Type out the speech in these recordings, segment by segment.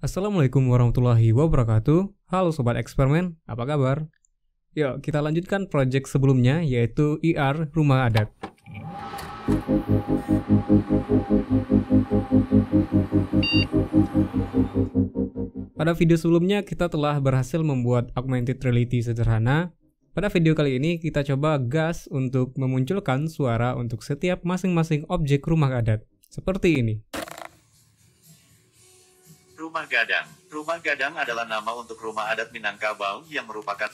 Assalamualaikum warahmatullahi wabarakatuh. Halo sobat eksperimen, apa kabar? Yuk, kita lanjutkan proyek sebelumnya yaitu IR e Rumah Adat. Pada video sebelumnya kita telah berhasil membuat augmented reality sederhana. Pada video kali ini kita coba gas untuk memunculkan suara untuk setiap masing-masing objek rumah adat. Seperti ini. Rumah Gadang. Rumah Gadang adalah nama untuk rumah adat Minangkabau yang merupakan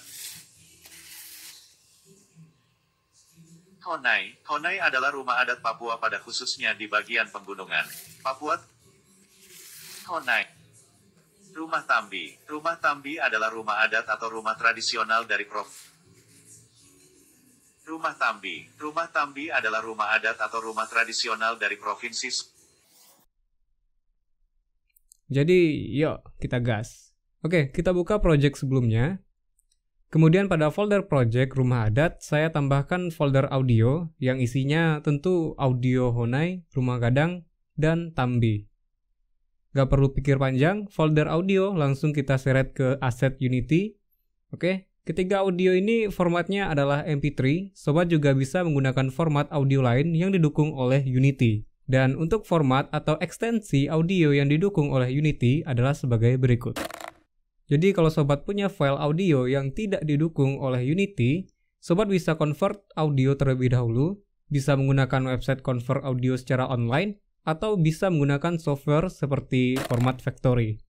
Honai. Honai adalah rumah adat Papua pada khususnya di bagian pegunungan. Papua Honai. Rumah Tambi. Rumah Tambi adalah rumah adat atau rumah tradisional dari Prof. Rumah Tambi. Rumah Tambi adalah rumah adat atau rumah tradisional dari Provinsi jadi, yuk kita gas. Oke, kita buka project sebelumnya. Kemudian pada folder project rumah adat, saya tambahkan folder audio yang isinya tentu audio Honai, rumah gadang, dan Tambi. Gak perlu pikir panjang, folder audio langsung kita seret ke aset Unity. Oke, ketiga audio ini formatnya adalah MP3, sobat juga bisa menggunakan format audio lain yang didukung oleh Unity. Dan untuk format atau ekstensi audio yang didukung oleh Unity adalah sebagai berikut. Jadi kalau sobat punya file audio yang tidak didukung oleh Unity, sobat bisa convert audio terlebih dahulu, bisa menggunakan website convert audio secara online, atau bisa menggunakan software seperti Format Factory.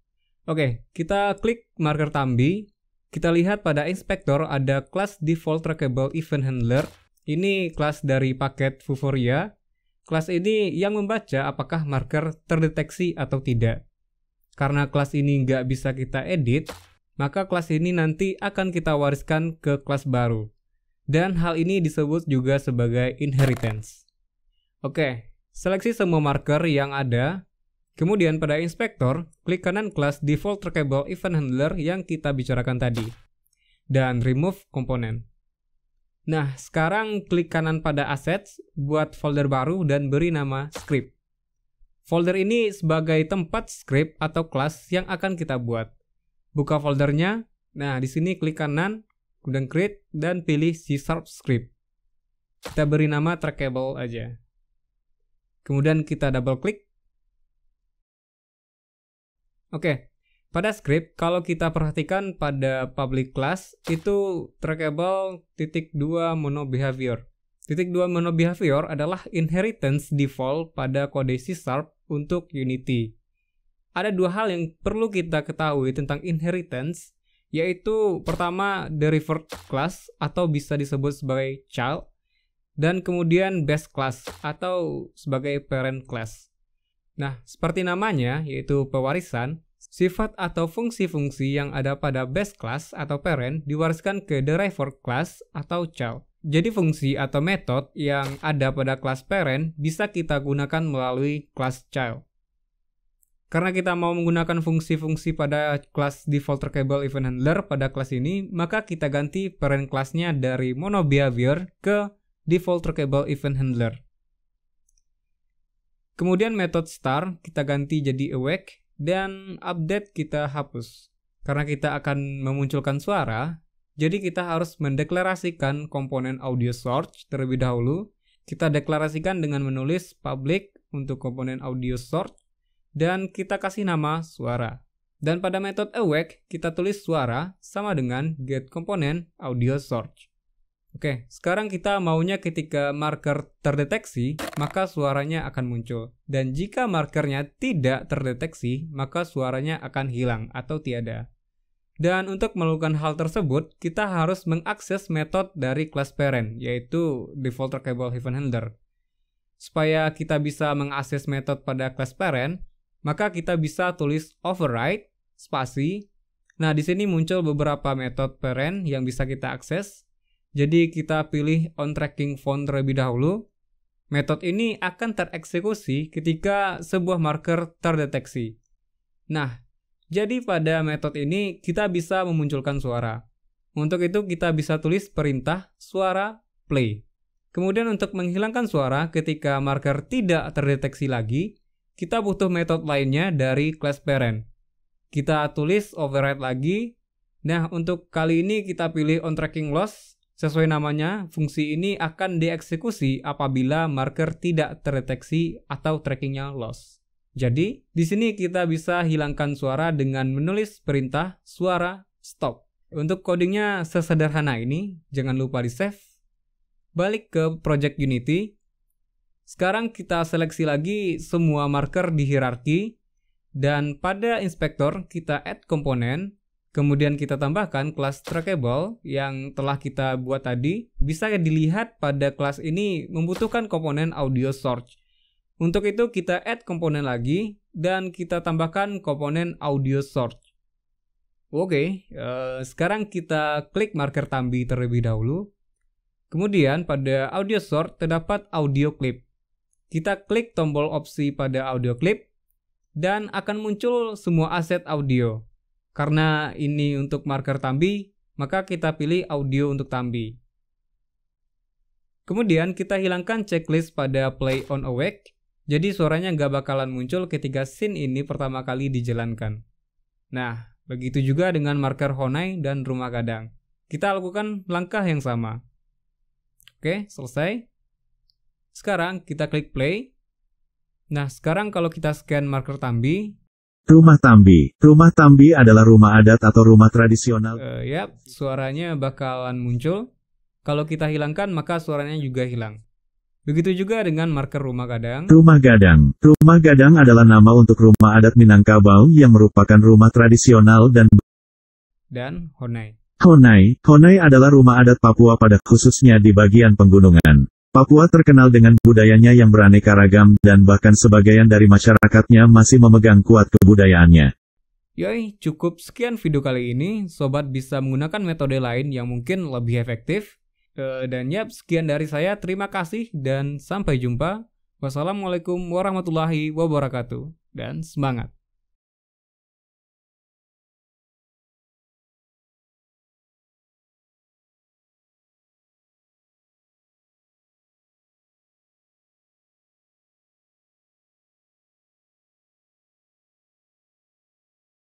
Oke, kita klik marker tambi, kita lihat pada inspector ada class default trackable event handler, ini kelas dari paket Vuforia, Kelas ini yang membaca apakah marker terdeteksi atau tidak. Karena kelas ini nggak bisa kita edit, maka kelas ini nanti akan kita wariskan ke kelas baru. Dan hal ini disebut juga sebagai inheritance. Oke, seleksi semua marker yang ada. Kemudian pada inspector, klik kanan kelas default trackable event handler yang kita bicarakan tadi. Dan remove komponen. Nah, sekarang klik kanan pada assets, buat folder baru dan beri nama script. Folder ini sebagai tempat script atau kelas yang akan kita buat. Buka foldernya. Nah, di sini klik kanan, kemudian create dan pilih C# Sharp script. Kita beri nama trackable aja. Kemudian kita double klik. Oke, pada script, kalau kita perhatikan pada public class, itu trackable titik dua mono behavior. Titik dua mono behavior adalah inheritance default pada kode C sharp untuk Unity. Ada dua hal yang perlu kita ketahui tentang inheritance, yaitu pertama derived class atau bisa disebut sebagai child, dan kemudian base class atau sebagai parent class. Nah, seperti namanya, yaitu pewarisan, Sifat atau fungsi-fungsi yang ada pada base class atau parent diwariskan ke driver class atau child. Jadi fungsi atau metode yang ada pada kelas parent bisa kita gunakan melalui kelas child. Karena kita mau menggunakan fungsi-fungsi pada class default trackable event handler pada kelas ini, maka kita ganti parent classnya dari mono ke default trackable event handler. Kemudian metode star kita ganti jadi awake dan update kita hapus. Karena kita akan memunculkan suara, jadi kita harus mendeklarasikan komponen audio source terlebih dahulu. Kita deklarasikan dengan menulis public untuk komponen audio source dan kita kasih nama suara. Dan pada metode awake, kita tulis suara sama dengan get komponen audio source. Oke, sekarang kita maunya ketika marker terdeteksi, maka suaranya akan muncul. Dan jika markernya tidak terdeteksi, maka suaranya akan hilang atau tiada. Dan untuk melakukan hal tersebut, kita harus mengakses metode dari class parent, yaitu default trackable event handler. Supaya kita bisa mengakses metode pada class parent, maka kita bisa tulis override, spasi. Nah, di sini muncul beberapa metode parent yang bisa kita akses, jadi kita pilih on tracking font terlebih dahulu. Metode ini akan tereksekusi ketika sebuah marker terdeteksi. Nah, jadi pada metode ini kita bisa memunculkan suara. Untuk itu kita bisa tulis perintah suara play. Kemudian untuk menghilangkan suara ketika marker tidak terdeteksi lagi, kita butuh metode lainnya dari class parent. Kita tulis override lagi. Nah, untuk kali ini kita pilih on tracking loss Sesuai namanya, fungsi ini akan dieksekusi apabila marker tidak terdeteksi atau trackingnya lost. Jadi, di sini kita bisa hilangkan suara dengan menulis perintah suara stop. Untuk codingnya sesederhana ini, jangan lupa di-save. Balik ke Project Unity. Sekarang kita seleksi lagi semua marker di hierarki, dan pada inspektor kita add komponen, Kemudian kita tambahkan kelas trackable yang telah kita buat tadi bisa dilihat pada kelas ini membutuhkan komponen audio search. Untuk itu kita add komponen lagi dan kita tambahkan komponen audio search. Oke, okay, uh, eh, sekarang kita klik marker tambi terlebih dahulu. Kemudian pada audio sort terdapat audio clip. Kita klik tombol opsi pada audio clip dan akan muncul semua aset audio. Karena ini untuk marker Tambi, maka kita pilih audio untuk Tambi. Kemudian kita hilangkan checklist pada play on awake, jadi suaranya nggak bakalan muncul ketika scene ini pertama kali dijalankan. Nah, begitu juga dengan marker Honai dan rumah gadang. Kita lakukan langkah yang sama. Oke, selesai. Sekarang kita klik play. Nah, sekarang kalau kita scan marker Tambi, Rumah Tambi. Rumah Tambi adalah rumah adat atau rumah tradisional. Uh, ya, suaranya bakalan muncul. Kalau kita hilangkan, maka suaranya juga hilang. Begitu juga dengan marker rumah gadang. Rumah gadang. Rumah gadang adalah nama untuk rumah adat Minangkabau yang merupakan rumah tradisional dan dan honai. Honai, honai adalah rumah adat Papua pada khususnya di bagian penggunungan. Papua terkenal dengan budayanya yang beraneka ragam, dan bahkan sebagian dari masyarakatnya masih memegang kuat kebudayaannya. Yoi, cukup sekian video kali ini. Sobat bisa menggunakan metode lain yang mungkin lebih efektif. E, dan yap, sekian dari saya. Terima kasih dan sampai jumpa. Wassalamualaikum warahmatullahi wabarakatuh. Dan semangat!